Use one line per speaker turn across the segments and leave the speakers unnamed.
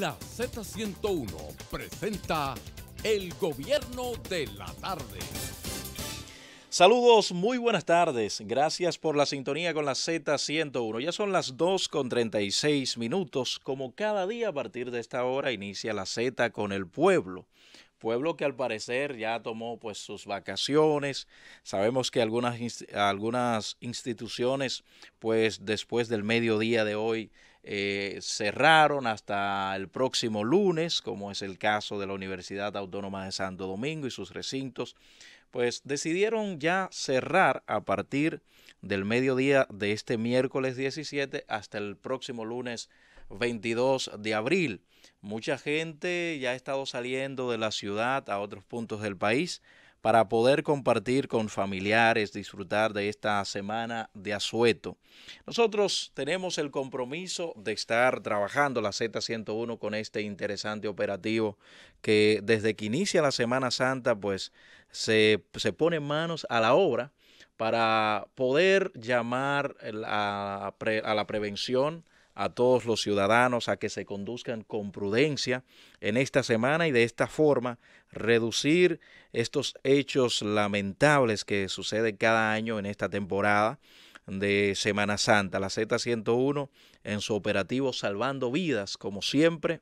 La Z101 presenta El Gobierno de la Tarde. Saludos, muy buenas tardes. Gracias por la sintonía con la Z101. Ya son las 2 con 36 minutos. Como cada día a partir de esta hora inicia la Z con el pueblo pueblo que al parecer ya tomó pues sus vacaciones. Sabemos que algunas, algunas instituciones pues después del mediodía de hoy eh, cerraron hasta el próximo lunes, como es el caso de la Universidad Autónoma de Santo Domingo y sus recintos, pues decidieron ya cerrar a partir del mediodía de este miércoles 17 hasta el próximo lunes 22 de abril. Mucha gente ya ha estado saliendo de la ciudad a otros puntos del país para poder compartir con familiares, disfrutar de esta semana de asueto. Nosotros tenemos el compromiso de estar trabajando la Z101 con este interesante operativo que desde que inicia la Semana Santa, pues se, se pone manos a la obra para poder llamar a, a la prevención, a todos los ciudadanos a que se conduzcan con prudencia en esta semana y de esta forma reducir estos hechos lamentables que suceden cada año en esta temporada de Semana Santa. La Z101 en su operativo Salvando Vidas, como siempre,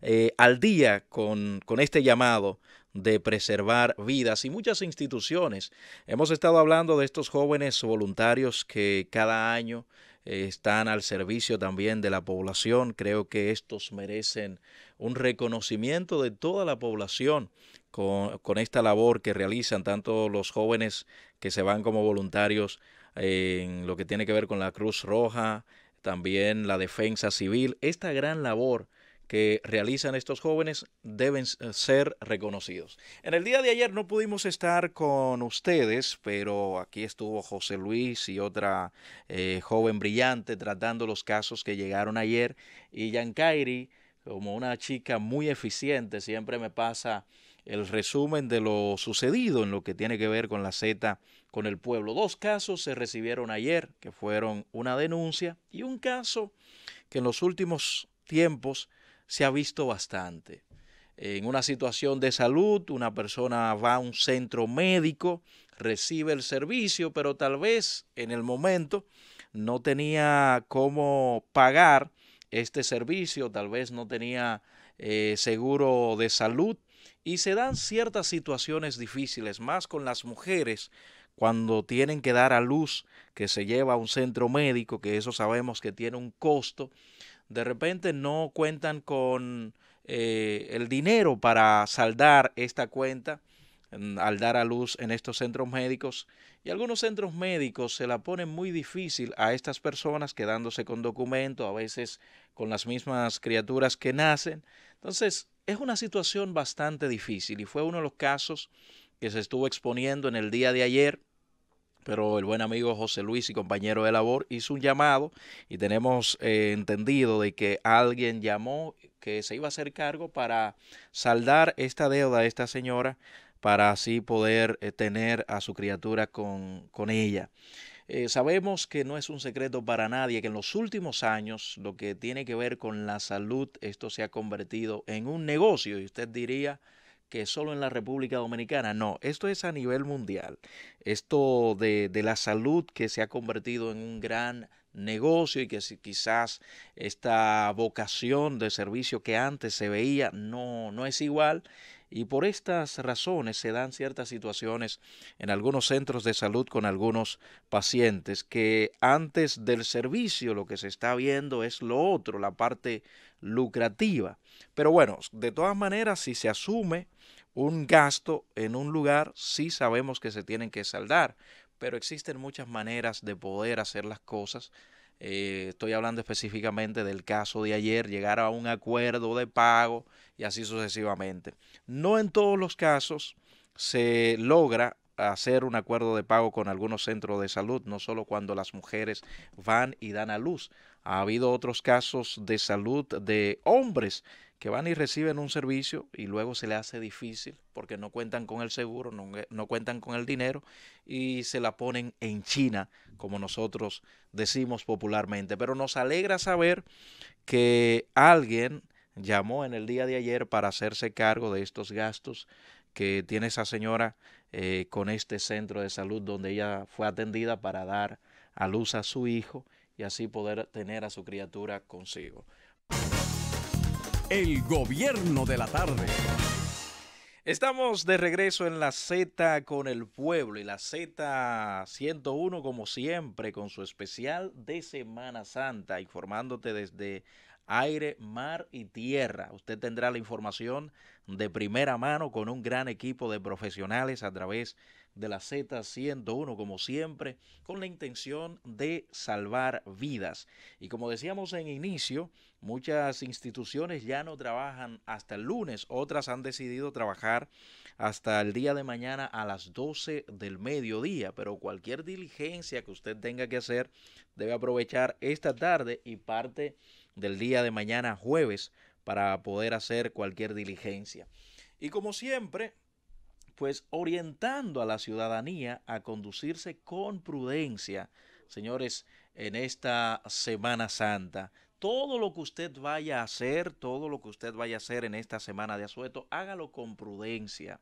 eh, al día con, con este llamado de preservar vidas y muchas instituciones. Hemos estado hablando de estos jóvenes voluntarios que cada año eh, están al servicio también de la población. Creo que estos merecen un reconocimiento de toda la población con, con esta labor que realizan tanto los jóvenes que se van como voluntarios en lo que tiene que ver con la Cruz Roja, también la defensa civil, esta gran labor que realizan estos jóvenes deben eh, ser reconocidos. En el día de ayer no pudimos estar con ustedes, pero aquí estuvo José Luis y otra eh, joven brillante tratando los casos que llegaron ayer. Y Yankairi, como una chica muy eficiente, siempre me pasa el resumen de lo sucedido en lo que tiene que ver con la Z, con el pueblo. Dos casos se recibieron ayer, que fueron una denuncia, y un caso que en los últimos tiempos se ha visto bastante. En una situación de salud, una persona va a un centro médico, recibe el servicio, pero tal vez en el momento no tenía cómo pagar este servicio, tal vez no tenía eh, seguro de salud y se dan ciertas situaciones difíciles, más con las mujeres cuando tienen que dar a luz, que se lleva a un centro médico, que eso sabemos que tiene un costo, de repente no cuentan con eh, el dinero para saldar esta cuenta al dar a luz en estos centros médicos y algunos centros médicos se la ponen muy difícil a estas personas quedándose con documentos, a veces con las mismas criaturas que nacen. Entonces es una situación bastante difícil y fue uno de los casos que se estuvo exponiendo en el día de ayer pero el buen amigo José Luis y compañero de labor hizo un llamado y tenemos eh, entendido de que alguien llamó que se iba a hacer cargo para saldar esta deuda de esta señora para así poder eh, tener a su criatura con, con ella. Eh, sabemos que no es un secreto para nadie que en los últimos años lo que tiene que ver con la salud, esto se ha convertido en un negocio y usted diría, que solo en la República Dominicana, no, esto es a nivel mundial. Esto de, de la salud que se ha convertido en un gran negocio y que si quizás esta vocación de servicio que antes se veía no, no es igual y por estas razones se dan ciertas situaciones en algunos centros de salud con algunos pacientes que antes del servicio lo que se está viendo es lo otro, la parte lucrativa. Pero bueno, de todas maneras, si se asume un gasto en un lugar, sí sabemos que se tienen que saldar, pero existen muchas maneras de poder hacer las cosas eh, estoy hablando específicamente del caso de ayer, llegar a un acuerdo de pago y así sucesivamente. No en todos los casos se logra hacer un acuerdo de pago con algunos centros de salud, no solo cuando las mujeres van y dan a luz. Ha habido otros casos de salud de hombres que van y reciben un servicio y luego se le hace difícil porque no cuentan con el seguro, no, no, cuentan con el dinero y se la ponen en China, como nosotros decimos popularmente. Pero nos alegra saber que alguien llamó en el día de ayer para hacerse cargo de estos gastos que tiene esa señora eh, con este centro de salud donde ella fue atendida para dar a luz a su hijo y así poder tener a su criatura consigo. El gobierno de la tarde. Estamos de regreso en la Z con el pueblo y la Z 101 como siempre con su especial de Semana Santa, informándote desde aire, mar y tierra. Usted tendrá la información de primera mano con un gran equipo de profesionales a través de la Z101, como siempre, con la intención de salvar vidas. Y como decíamos en inicio, muchas instituciones ya no trabajan hasta el lunes, otras han decidido trabajar hasta el día de mañana a las 12 del mediodía, pero cualquier diligencia que usted tenga que hacer debe aprovechar esta tarde y parte del día de mañana jueves para poder hacer cualquier diligencia. Y como siempre, pues orientando a la ciudadanía a conducirse con prudencia, señores, en esta Semana Santa. Todo lo que usted vaya a hacer, todo lo que usted vaya a hacer en esta semana de asueto, hágalo con prudencia.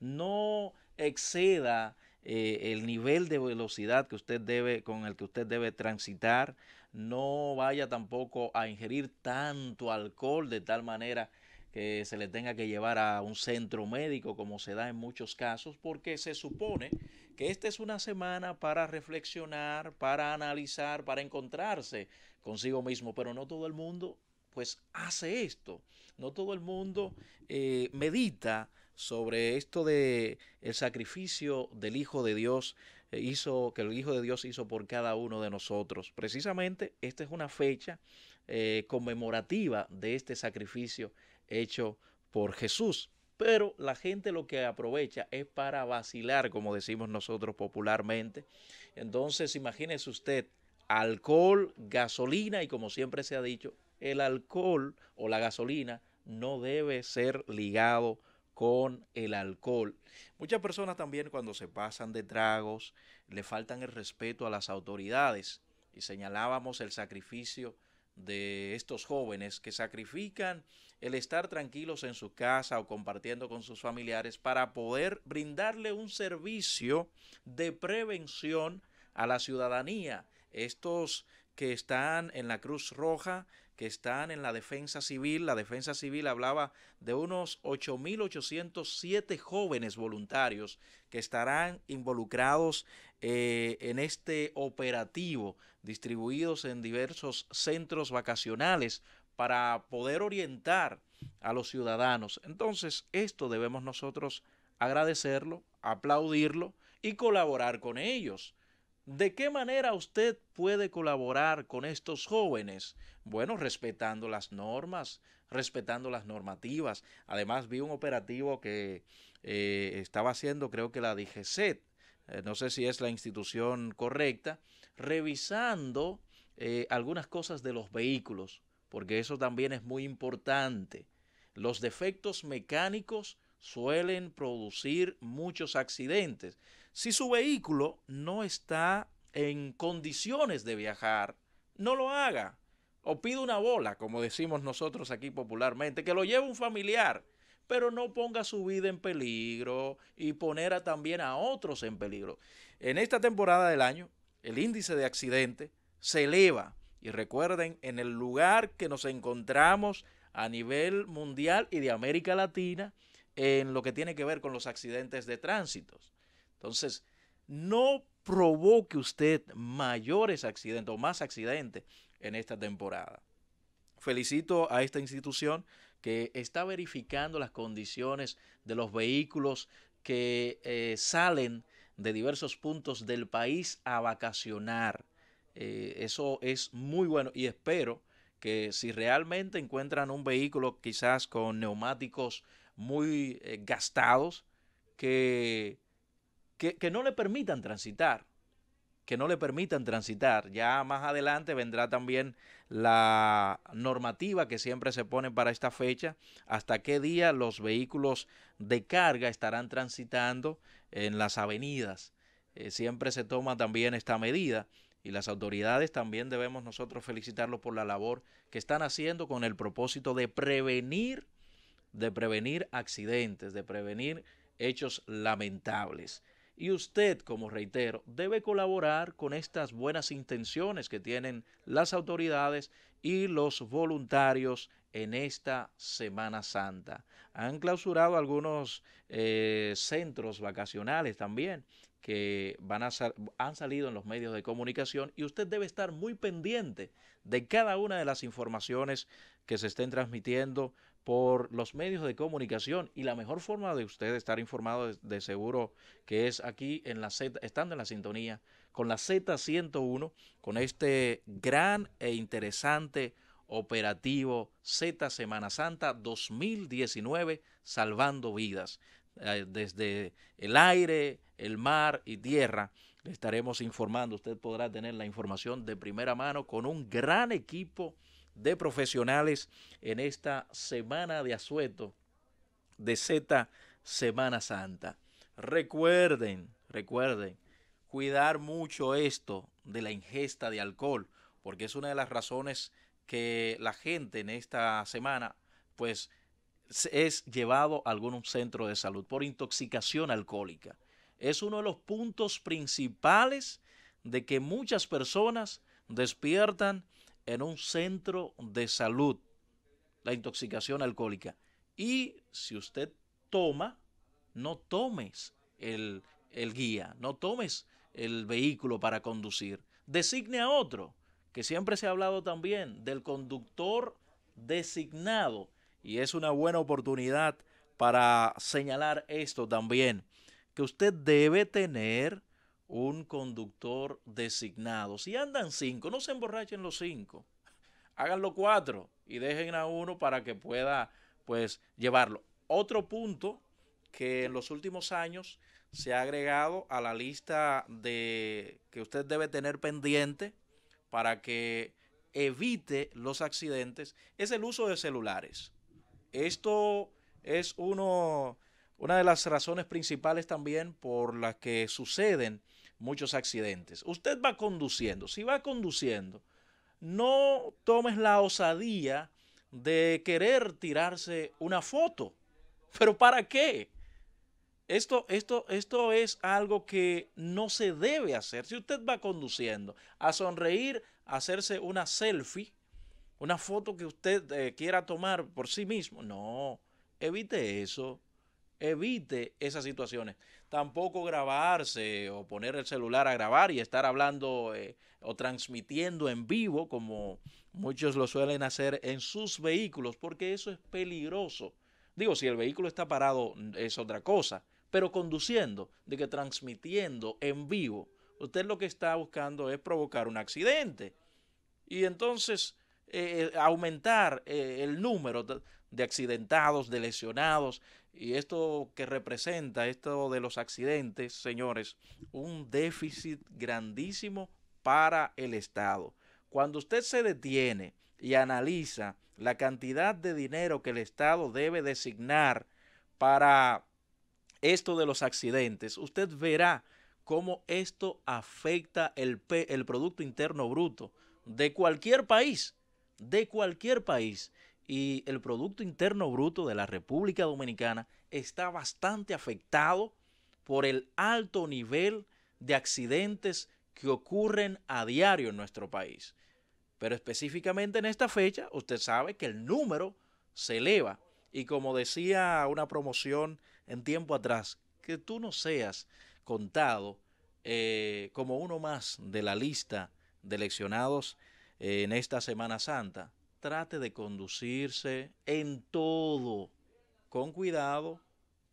No exceda eh, el nivel de velocidad que usted debe, con el que usted debe transitar no vaya tampoco a ingerir tanto alcohol de tal manera que se le tenga que llevar a un centro médico como se da en muchos casos, porque se supone que esta es una semana para reflexionar, para analizar, para encontrarse consigo mismo, pero no todo el mundo pues hace esto, no todo el mundo eh, medita sobre esto de el sacrificio del Hijo de Dios eh, hizo, que el Hijo de Dios hizo por cada uno de nosotros. Precisamente esta es una fecha eh, conmemorativa de este sacrificio hecho por Jesús. Pero la gente lo que aprovecha es para vacilar, como decimos nosotros popularmente. Entonces, imagínese usted alcohol, gasolina y como siempre se ha dicho, el alcohol o la gasolina no debe ser ligado con el alcohol. Muchas personas también cuando se pasan de tragos le faltan el respeto a las autoridades y señalábamos el sacrificio de estos jóvenes que sacrifican el estar tranquilos en su casa o compartiendo con sus familiares para poder brindarle un servicio de prevención a la ciudadanía. Estos que están en la Cruz Roja, que están en la defensa civil. La defensa civil hablaba de unos 8.807 jóvenes voluntarios que estarán involucrados eh, en este operativo, distribuidos en diversos centros vacacionales para poder orientar a los ciudadanos. Entonces, esto debemos nosotros agradecerlo, aplaudirlo y colaborar con ellos. ¿De qué manera usted puede colaborar con estos jóvenes? Bueno, respetando las normas, respetando las normativas. Además, vi un operativo que eh, estaba haciendo, creo que la DGCET, eh, no sé si es la institución correcta, revisando eh, algunas cosas de los vehículos, porque eso también es muy importante. Los defectos mecánicos suelen producir muchos accidentes. Si su vehículo no está en condiciones de viajar, no lo haga. O pide una bola, como decimos nosotros aquí popularmente, que lo lleve un familiar, pero no ponga su vida en peligro y poner a, también a otros en peligro. En esta temporada del año, el índice de accidente se eleva. Y recuerden, en el lugar que nos encontramos a nivel mundial y de América Latina, en lo que tiene que ver con los accidentes de tránsito. Entonces, no provoque usted mayores accidentes o más accidentes en esta temporada. Felicito a esta institución que está verificando las condiciones de los vehículos que eh, salen de diversos puntos del país a vacacionar. Eh, eso es muy bueno y espero que si realmente encuentran un vehículo quizás con neumáticos muy eh, gastados, que que, no le permitan transitar, que no le permitan transitar. Ya más adelante vendrá también la normativa que siempre se pone para esta fecha, hasta qué día los vehículos de carga estarán transitando en las avenidas. Eh, siempre se toma también esta medida y las autoridades también debemos nosotros felicitarlos por la labor que están haciendo con el propósito de prevenir, de prevenir accidentes, de prevenir hechos lamentables. Y usted, como reitero, debe colaborar con estas buenas intenciones que tienen las autoridades y los voluntarios en esta Semana Santa. Han clausurado algunos eh, centros vacacionales también que van a han salido en los medios de comunicación y usted debe estar muy pendiente de cada una de las informaciones que se estén transmitiendo por los medios de comunicación y la mejor forma de usted estar informado de, seguro que es aquí en la Z, estando en la sintonía con la Z101, con este gran e interesante operativo Z Semana Santa 2019, salvando vidas. Eh, desde el aire, el mar y tierra le estaremos informando. Usted podrá tener la información de primera mano con un gran equipo de profesionales en esta semana de asueto de Z Semana Santa. Recuerden, recuerden, cuidar mucho esto de la ingesta de alcohol, porque es una de las razones que la gente en esta semana, pues, es llevado a algún centro de salud por intoxicación alcohólica. Es uno de los puntos principales de que muchas personas despiertan en un centro de salud la intoxicación alcohólica. Y si usted toma, no tomes el, guía, no tomes el vehículo para conducir. Designe a otro, que siempre se ha hablado también del conductor designado. Y es una buena oportunidad para señalar esto también, que usted debe tener un conductor designado. Si andan cinco, no se emborrachen los cinco. Háganlo cuatro y dejen a uno para que pueda, pues, llevarlo. Otro punto que en los últimos años se ha agregado a la lista de que usted debe tener pendiente para que evite los accidentes es el uso de celulares. Esto es uno una de las razones principales también por las que suceden muchos accidentes. Usted va conduciendo, si va conduciendo, no tomes la osadía de querer tirarse una foto. ¿Pero para qué? Esto, esto, esto es algo que no se debe hacer. Si usted va conduciendo a sonreír, a hacerse una selfie, una foto que usted eh, quiera tomar por sí mismo, no, evite eso evite esas situaciones. Tampoco grabarse o poner el celular a grabar y estar hablando eh, o transmitiendo en vivo como muchos lo suelen hacer en sus vehículos, porque eso es peligroso. Digo, si el vehículo está parado es otra cosa, pero conduciendo, de que transmitiendo en vivo, usted lo que está buscando es provocar un accidente. Y entonces eh, eh, aumentar el número de accidentados, de lesionados, y esto que representa, esto de los accidentes, señores, un déficit grandísimo para el Estado. Cuando usted se detiene y analiza la cantidad de dinero que el Estado debe designar para esto de los accidentes, usted verá cómo esto afecta el, el Producto Interno Bruto de cualquier país, de cualquier país y el Producto Interno Bruto de la República Dominicana está bastante afectado por el alto nivel de accidentes que ocurren a diario en nuestro país. Pero específicamente en esta fecha, usted sabe que el número se eleva. Y como decía una promoción en tiempo atrás, que tú no seas contado eh, como uno más de la lista de eleccionados eh, en esta Semana Santa, trate de conducirse en todo con cuidado,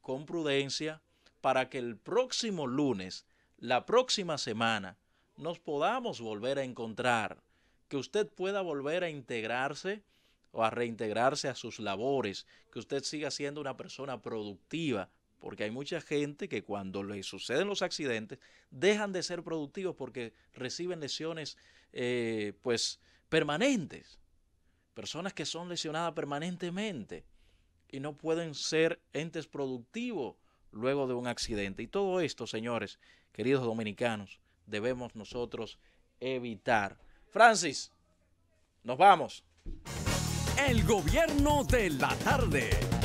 con prudencia, para que el próximo lunes, la próxima semana, nos podamos volver a encontrar, que usted pueda volver a integrarse o a reintegrarse a sus labores, que usted siga siendo una persona productiva, porque hay mucha gente que cuando le suceden los accidentes dejan de ser productivos porque reciben lesiones eh, pues permanentes personas que son lesionadas permanentemente y no pueden ser entes productivos luego de un accidente. Y todo esto, señores, queridos dominicanos, debemos nosotros evitar. Francis, nos vamos. El gobierno de la tarde.